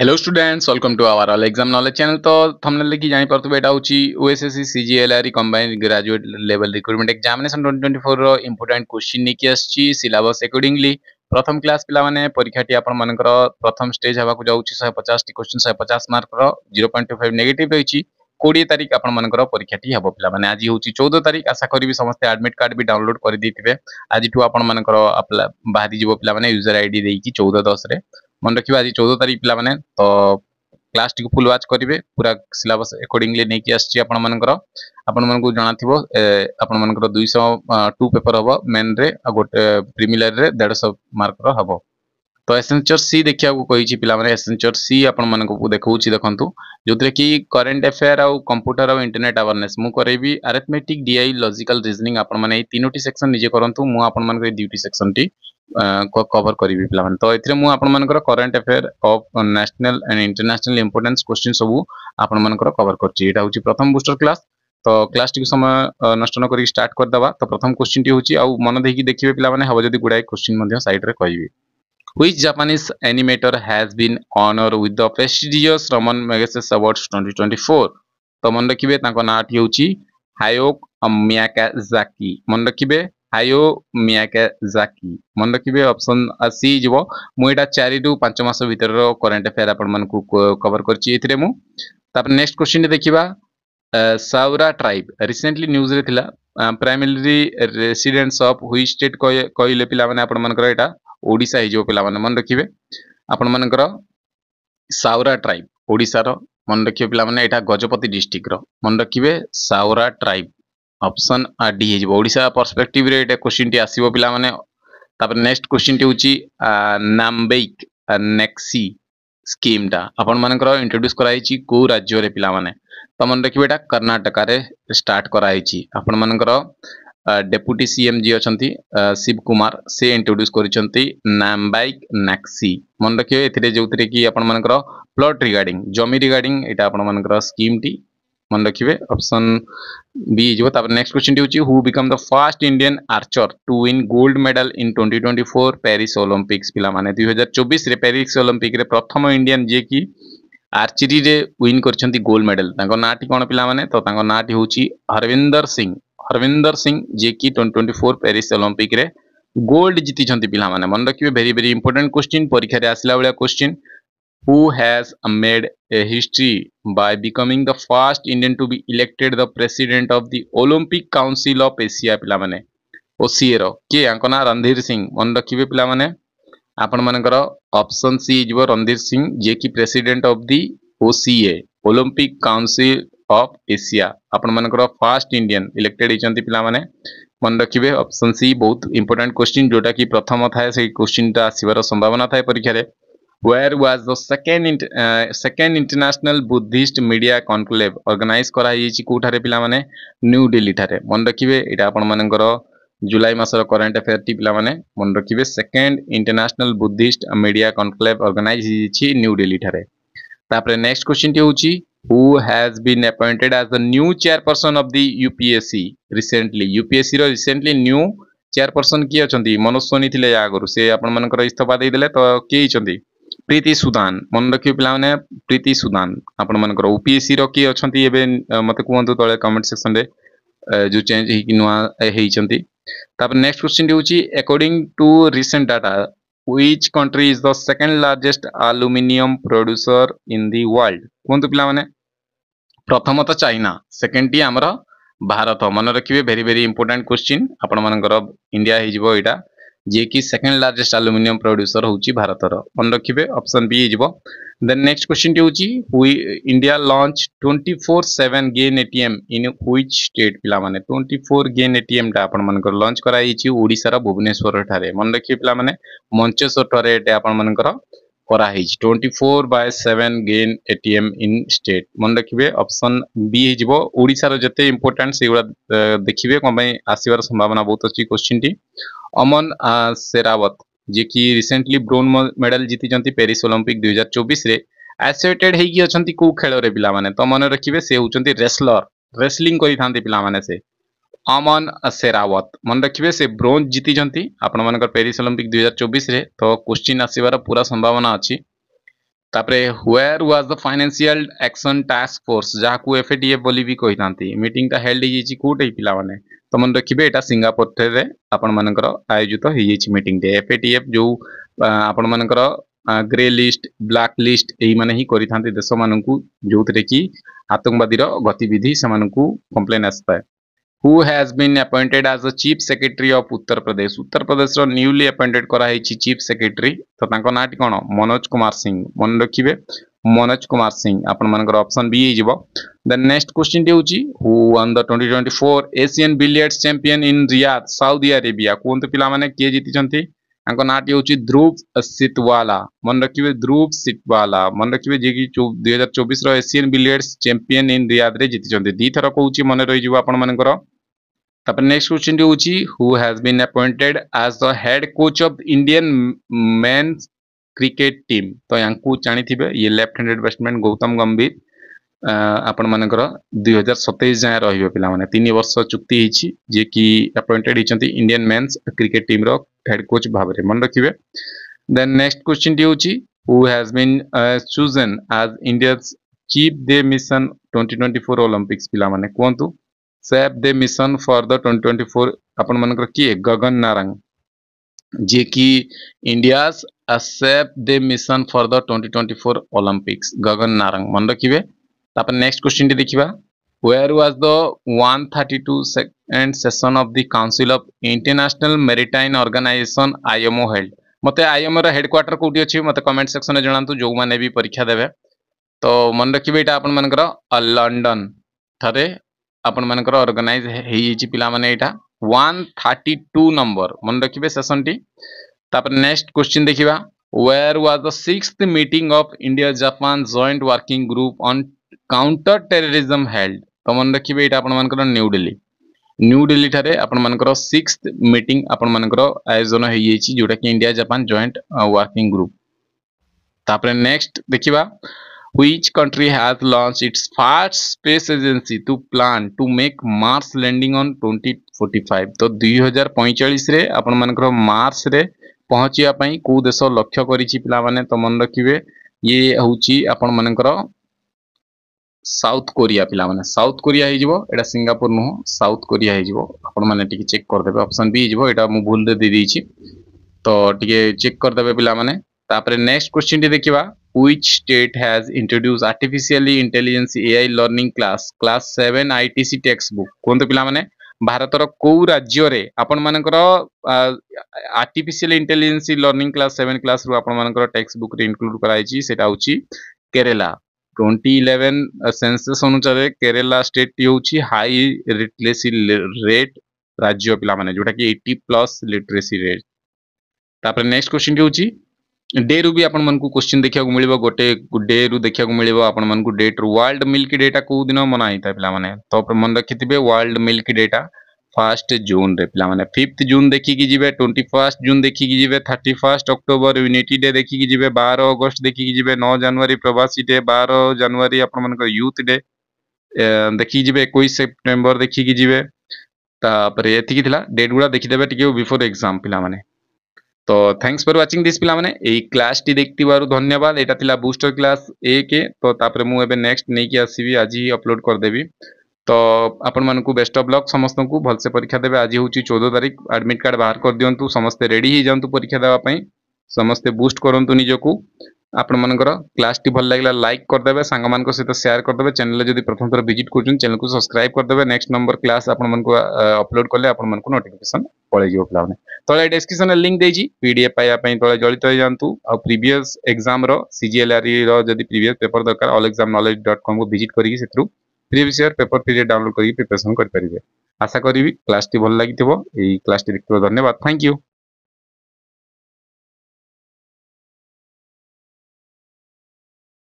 Hello students welcome to our all exam knowledge channel तो हमने लेकिन जानी पर बेटा होची ओएसएससी सीजीएलआर combined graduate level recruitment examination twenty four important question नहीं आसची सिलेबस अकॉर्डिंगली प्रथम क्लास पिला माने परीक्षाटी आपण प्रथम स्टेज हवा को जाउची 150 टी क्वेश्चन 150 मार्क टू फाइव नेगेट रही कोड़े तारीख आपर मानकर परीक्षाटी हबो पिला आज होची 14 तारीख आशा करिवि समस्त आडमिट कार्ड भी डाउनलोड कर देते हैं आज टू आपण बाहरी जीव पिला यूजर आईडी देकी 14 10 रे ମନେ ରଖିବା ଆଜି ଚଉଦ ତାରିଖ ପିଲାମାନେ ତ କ୍ଲାସଟିକୁ ଫୁଲ୍ ୱାଚ୍ କରିବେ ପୁରା ସିଲାବସ୍ ଏକର୍ଡିଂଲି ନେଇକି ଆସିଛି ଆପଣମାନଙ୍କର ଆପଣମାନଙ୍କୁ ଜଣାଥିବ ଆପଣମାନଙ୍କର ଦୁଇଶହ ଟୁ ପେପର୍ ହେବ ମେନ୍ରେ ଆଉ ଗୋଟେ ପ୍ରିମିଲାରିରେ ଦେଢ଼ଶହ ମାର୍କର ହେବ तो एसेंचर सी देखिए कही पाने एसेंचर सी आप देखा देखो जो थे कि करेन्ट एफेयर आउ कंप्यूटर आउ इंटरनेट आवेरने मुझ करी आरेथमेटिक डीआई लॉजिकल रिजनिंग आपनोट सेक्शन निजे करूँ मुझे दुईट सेक्शन टी कवर करी पे तो ये मुझे current affair of national and international important question सब आपर कवर कर प्रथम बुस्टर क्लास तो क्लास टी समय नष्ट न करके स्टार्ट करदे तो प्रथम क्वेश्चन टी हूँ मन देखिए देखिए पे हम जब गुड़ाए क्वेश्चन सैड्रे कहबी Which Japanese animator has been honored with the prestigious Raman Megases Awards 2024? ତ ମନେ ରଖିବେ ତାଙ୍କ ନାଁଟି ହେଉଛି ହାୟୋ ମିୟାକାଜାକି ମନେ ରଖିବେ ହାୟୋ ମିୟାକାଜାକି ମନେ ରଖିବେ ଅପସନ୍ ସି ଯିବ ମୁଁ ଏଇଟା ଚାରିରୁ ପାଞ୍ଚ ମାସ ଭିତରର କରେଣ୍ଟ ଆଫେୟାର ଆପଣମାନଙ୍କୁ କଭର କରିଛି ଏଥିରେ ମୁଁ ତାପରେ ନେକ୍ସଟ କ୍ୱେଶ୍ଚିନ୍ରେ ଦେଖିବା ସାଉରା ଟ୍ରାଇବ୍ ରିସେଣ୍ଟଲି ନ୍ୟୁଜ୍ରେ ଥିଲା primary residents of which state କହିଲେ ପିଲାମାନେ ଆପଣମାନଙ୍କର ଏଇଟା ଓଡ଼ିଶା ହେଇଯିବ ପିଲାମାନେ ମନେ ରଖିବେ ଆପଣମାନଙ୍କର ସାଉରା ଟ୍ରାଇବ୍ ଓଡ଼ିଶାର ମନେ ରଖିବେ ପିଲାମାନେ ଏଇଟା ଗଜପତି ଡିଷ୍ଟ୍ରିକ୍ଟର ମନେ ରଖିବେ ସାଉରା ଟ୍ରାଇବ୍ ଅପସନ୍ ଆର୍ ଡି ହେଇଯିବ ଓଡ଼ିଶା ପର୍ସପେକ୍ଟିଭ୍ରେ ଏଇଟା କୋଶ୍ଚିନ୍ଟି ଆସିବ ପିଲାମାନେ ତାପରେ ନେକ୍ସଟ କୋଶ୍ଚିନ୍ଟି ହେଉଛି ନାମ୍ବେଇକ୍ ନେକ୍ସି ସ୍କିମ୍ଟା ଆପଣମାନଙ୍କର ଇଣ୍ଟ୍ରୋଡ୍ୟୁସ୍ କରାଯାଇଛି କେଉଁ ରାଜ୍ୟରେ ପିଲାମାନେ ତ ମନେ ରଖିବେ ଏଇଟା କର୍ଣ୍ଣାଟକାରେ ଷ୍ଟାର୍ଟ କରାଯାଇଛି ଆପଣମାନଙ୍କର ଡେପୁଟି ସିଏମ୍ ଯିଏ ଅଛନ୍ତି ଶିବ କୁମାର ସେ ଇଣ୍ଟ୍ରୋଡ୍ୟୁସ୍ କରିଛନ୍ତି ନାମ୍ବାଇକ୍ ନାକ୍ସି ମନେ ରଖିବେ ଏଥିରେ ଯେଉଁଥିରେ କି ଆପଣମାନଙ୍କର ପ୍ଲଟ୍ ରିଗାର୍ଡିଂ ଜମି ରିଗାର୍ଡିଂ ଏଇଟା ଆପଣମାନଙ୍କର ସ୍କିମ୍ଟି ମନେ ରଖିବେ ଅପସନ୍ ବି ହେଇଯିବ ତାପରେ ନେକ୍ସଟ କ୍ୱେଶ୍ଚିନ୍ଟି ହେଉଛି who become the first Indian archer to win gold medal in twenty twenty four Paris Olympics ପିଲାମାନେ ଦୁଇ ହଜାର ଚବିଶରେ ପ୍ୟାରିସ୍ ଅଲମ୍ପିକରେ ପ୍ରଥମ ଇଣ୍ଡିଆନ୍ ଯିଏକି ଆର୍ଚେରୀରେ ୱିନ୍ କରିଛନ୍ତି ଗୋଲ୍ଡ ମେଡାଲ ତାଙ୍କ ନାଁଟି କ'ଣ ପିଲାମାନେ ତ ତାଙ୍କ ନାଁଟି ହେଉଛି ହରବିନ୍ଦର ସିଂ हरविंदर सिंह जेकि ट्वेंटी फोर प्यारिस अलिम्पिक्रे गोल्ड जीति पाने मन रखिए भेरी भेरी इंपोर्टां क्वेश्चन परीक्षा आसला भाया question who has made a history by becoming the first Indian to be elected the president of the Olympic council of Asia पे ओसीएर किए ना रणधीर सिंह मन रखिए पे ଆପଣମାନଙ୍କର ଅପସନ୍ ସି ହେଇଯିବ ରଣଧୀର ସିଂ ଯିଏକି president of the OCA Olympic council of Asia ଆପଣମାନଙ୍କର ଫାର୍ଷ୍ଟ ଇଣ୍ଡିଆନ୍ ଇଲେକ୍ଟେଡ୍ ହେଇଛନ୍ତି ପିଲାମାନେ ମନେ ରଖିବେ ଅପସନ୍ ସି ବହୁତ ଇମ୍ପୋର୍ଟାଣ୍ଟ କ୍ୱେଶ୍ଚିନ୍ ଯେଉଁଟାକି ପ୍ରଥମ ଥାଏ ସେଇ କ୍ୱେଶ୍ଚିନ୍ଟା ଆସିବାର ସମ୍ଭାବନା ଥାଏ ପରୀକ୍ଷାରେ where was the second uh, second international buddhist media conclave organize করা হইছি কোঠারে পিলা মানে নিউ দিল্লি ঠারে মনে রাখিবে এটা আপন মানଙ୍କର জুলাই মাসৰ কারেন্ট অ্যাফেয়ার টি পিলা মানে মনে রাখিবে second international Buddhist media conclave organize হইছি নিউ দিল্লি ঠারে তারপরে নেক্সট কোশ্চেন টি হউছি who has been appointed as the new chairperson of the UPSC recently. UPSC ର recently new chairperson କିଏ ଅଛନ୍ତି ମନୋଜ ସୋନି ଥିଲେ ୟା ଆଗରୁ ସେ ଆପଣମାନଙ୍କର ଇସ୍ତଫା ଦେଇଦେଲେ ତ କିଏ ହେଇଛନ୍ତି ପ୍ରୀତି ସୁଦାନ ମନେ ରଖିବେ ପିଲାମାନେ ପ୍ରୀତି ସୁଦାନ ଆପଣମାନଙ୍କର UPSC ର କିଏ ଅଛନ୍ତି ଏବେ ମୋତେ କୁହନ୍ତୁ ତଳେ କମେଣ୍ଟ ସେକ୍ସନରେ ଯେଉଁ ଚେଞ୍ଜ ହେଇକି ନୂଆ ହେଇଛନ୍ତି ତାପରେ ନେକ୍ସଟ କ୍ୱେଶ୍ଚିନ୍ ହେଉଛି according to recent data which country is the second largest aluminium producer in the world କୁହନ୍ତୁ ପିଲାମାନେ ପ୍ରଥମତଃ ଚାଇନା ସେକେଣ୍ଡଟି ଆମର ଭାରତ ମନେ ରଖିବେ ଭେରି ଭେରି ଇମ୍ପୋର୍ଟାଣ୍ଟ କ୍ୱେଶ୍ଚିନ୍ ଆପଣମାନଙ୍କର ଇଣ୍ଡିଆ ହେଇଯିବ ଏଇଟା जेकि सेकेंड लार्जेस्ट आलुमिनियम प्रड्यूसर हूँ भारत मन रखिए अप्सन बी हो देन नेक्स्ट क्वेश्चन टी हो India launch twenty four seven grain ATM in which state पाने twenty four grain ATM time आप लंच कराई ओडार भुवनेश्वर ठार मन रखिए पे मंचेश्वर ठार ये आपर कराई twenty four by seven grain ATM in state मन रखिए अप्सन बी होते इम्पोर्टाट से गुड़ा देखिए कौन आसवर संभावना बहुत अच्छी क्वेश्चन टी अमन सेरावत जी की रिसेंटली ब्रोन मेडल जीति पेरिस ओलंपिक दुई हजार चौबीस होती कौ खेल पिला तो मन रखिए से होती रेसलर रेसलिंग पाने से अमन सेरावत मन रखिए से ब्रोज जीति पेरिस ओलंपिक दुई हजार चौबीस तो क्वेश्चन आसवर पूरा संभावना अच्छी तापरे where was the financial action task force जहाँ को एफ ए बोली भी कही था मीटा हेल्ड कौटे पिला ତ ମନେ ରଖିବେ ଏଇଟା ସିଙ୍ଗାପୁରଠାରେ ଆପଣମାନଙ୍କର ଆୟୋଜିତ ହେଇଯାଇଛି ମିଟିଂଟେ ଏଫଏଟିଏଫ୍ ଯେଉଁ ଆପଣମାନଙ୍କର ଗ୍ରେ ଲିଷ୍ଟ ବ୍ଲାକ୍ ଲିଷ୍ଟ ଏଇମାନେ ହିଁ କରିଥାନ୍ତି ଦେଶମାନଙ୍କୁ ଯେଉଁଥିରେ କି ଆତଙ୍କବାଦୀର ଗତିବିଧି ସେମାନଙ୍କୁ କମ୍ପ୍ଲେନ୍ ଆସିଥାଏ who has been appointed as a chief secretary of Uttar Pradesh ଉତ୍ତରପ୍ରଦେଶର ନ୍ୟୁଲି ଆପଏଣ୍ଟେଡ୍ କରାହେଇଛି ଚିଫ୍ ସେକ୍ରେଟାରୀ ତ ତାଙ୍କ ନାଁଟି କ'ଣ ମନୋଜ କୁମାର ସିଂ ମନେ ରଖିବେ मनोज कुमार सिंह आपन मानकर ऑप्शन बी हिजिव देन नेक्स्ट क्वेश्चन टी होची who won the 2024 Asian billiards champion in Riyadh Saudi Arabia कोन त पिला माने के जीति चंती आंको नाट होची ध्रुव सितवाला मन रखिबे ध्रुव सितवाला मन रखिबे जे की 2024 रो Asian billiards champion in Riyadh रे जीति चंती दी थरो कहूची माने रही जीव आपन मानकर तपर नेक्स्ट क्वेश्चन टी होची who has been appointed as the head coach of Indian men's cricket team तो या जानी ये लेफ्ट हैंडेड बैट्समैन गौतम गंभीर आपण मान दुई हजार सतैश जाए रही है पाने तीन वर्ष चुक्ति जी कि अपॉइंटेड होती Indian men's cricket team head coach भाव में मन रखिए देन नेक्स्ट क्वेश्चन टी हूँ who has been chosen as India chef de mission twenty twenty four Olympics पाने कहतु chef de mission for the twenty twenty four आपण मानक किए गगन नारांग जे कि India accept the mission for the 2024 Olympics Gagan Narang मन रखिए नेक्स्ट क्वेश्चन टी देखा where was the 132 second session of the council of international maritime organization IMO held मत आईएमओ रा हेडक्वार्टर कोठी अछि मते कमेंट सेक्शन में जणांतु जो माने भी परीक्षा देबे तो मन रखिए एटा आपन मानकर लंडन थरे आपन मानकर ऑर्गेनाइज हेई छि पिला माने एटा 132 नंबर मन रखिबे सेशन टी तापर नेक्स्ट क्वेश्चन देखिबा where was the 6th meeting of India Japan joint working group on counter terrorism held तो मन रखिबे इटा आपन मानकर न्यू दिल्ली न्यू दिल्ली थारे आपन मानकर 6th मीटिंग आपन मानकर आयोजन हे जेची जोटा कि India Japan joint working group तापर नेक्स्ट देखिबा which country has launched its first space agency to plan to make mars landing on 2045 তো 2045 রে আপন মানকৰ মার্স রে পৌঁছিবা পাই কো দেশ লক্ষ্য কৰিছি পিলা মানে তো মন ৰাখিবে ये হউচি আপন মানকৰ সাউথ কোরিয়া পিলা মানে সাউথ কোরিয়া হৈ যাব এটা সিঙ্গাপুর নহ সাউথ কোরিয়া হৈ যাব আপন মানে টিকে চেক কৰি দেবে অপশন বি হৈ যাব এটা মই ভুল দে দি দিছি তো টিকে চেক কৰি দেবে পিলা মানে তাপরে নেক্সট কোশ্চিনটি দেখিবা which state has introduced artificially intelligence ai learning class class 7 itc textbook কোনতো পিলা মানে ଭାରତର କୋଉ ରାଜ୍ୟରେ ଆପଣମାନଙ୍କର artificial intelligence learning class seven କ୍ଲାସ୍ରୁ ଆପଣମାନଙ୍କର ଟେକ୍ସଟ ବୁକ୍ରେ ଇନକ୍ଲୁଡ୍ କରାଯାଇଛି ସେଇଟା ହେଉଛି କେରେଲା ଟ୍ୱେଣ୍ଟି ଇଲେଭେନ୍ ସେନ୍ସେସ୍ ଅନୁସାରେ କେରେଲା ଷ୍ଟେଟ୍ଟି ହେଉଛି ହାଇ ଲିଟରେସି ରେଟ୍ ରାଜ୍ୟ ପିଲାମାନେ ଯେଉଁଟାକି ଏଇଟି ପ୍ଲସ୍ ଲିଟରେସି ରେଟ୍ ତାପରେ ନେକ୍ସଟ କ୍ୱେଶ୍ଚିନ୍ଟି ହେଉଛି डे रु भी आपन मनकु क्वेश्चन देखिया को गोटे डे रु देखा मिले आपको डेट रु वर्ल्ड मिल्क डे टा को दिन मनाई था पिला माने तो पर मन रखिथिबे वर्ल्ड मिल्क डे टा फर्स्ट जून रे पिला माने 5th जून देखिकी कि ट्वेंटी 21st जून देखिकी कि जिवे 31st अक्टूबर यूनिटी डे देखि कि बार अगस्ट देखिकी देखि नौ जिवे जनवरी प्रवासी डे बार जनवरी आपन यूथ डे देखि कि एक सेप्टेम्बर देखिकी कि जिवे डेट गुडा देखि बिफोर एग्जाम पिला माने तो थैंक्स फर व्वाचिंग दिस पाला क्लास टी देख धन्यवाद यहाँ थी बुस्टर क्लास ए के तो मुझे नेक्स्ट नहीं आसवि आज ही अपलोड करदेवि तो आपण मूँ बेस्ट अफ लक समस्त को भलसे परीक्षा देवे आज हूँ चौदह तारीख आडमिट कार्ड बाहर कर दिंतु समस्ते रेडी जातु परीक्षा देवाई समस्ते बुस्ट करूँ निजक आपण मन क्लास टी भल लगे लाइक करदे सांग सहित सेयार करदे चैनल जब प्रथम थर भिज कर चैनल को सब्सक्राइब करदे नेक्स्ट नंबर क्लास आपलोड कले आपको नोटिकेसन पलिजी पाला तले डेस्क्रिपन में लिंक देती पीडीएफ पाइबाई तेज जड़ित जातु आ प्रिस् एक्जाम सीजीएलआर जी प्रिस् पेपर दरकार अल एक्जाम नलेज डट कम को भिजिट करके previous year paper free download करके प्रिपेरेसन करेंगे आशा करी क्लास टी भल लगे क्लास टी देखिए धन्यवाद थैंक यू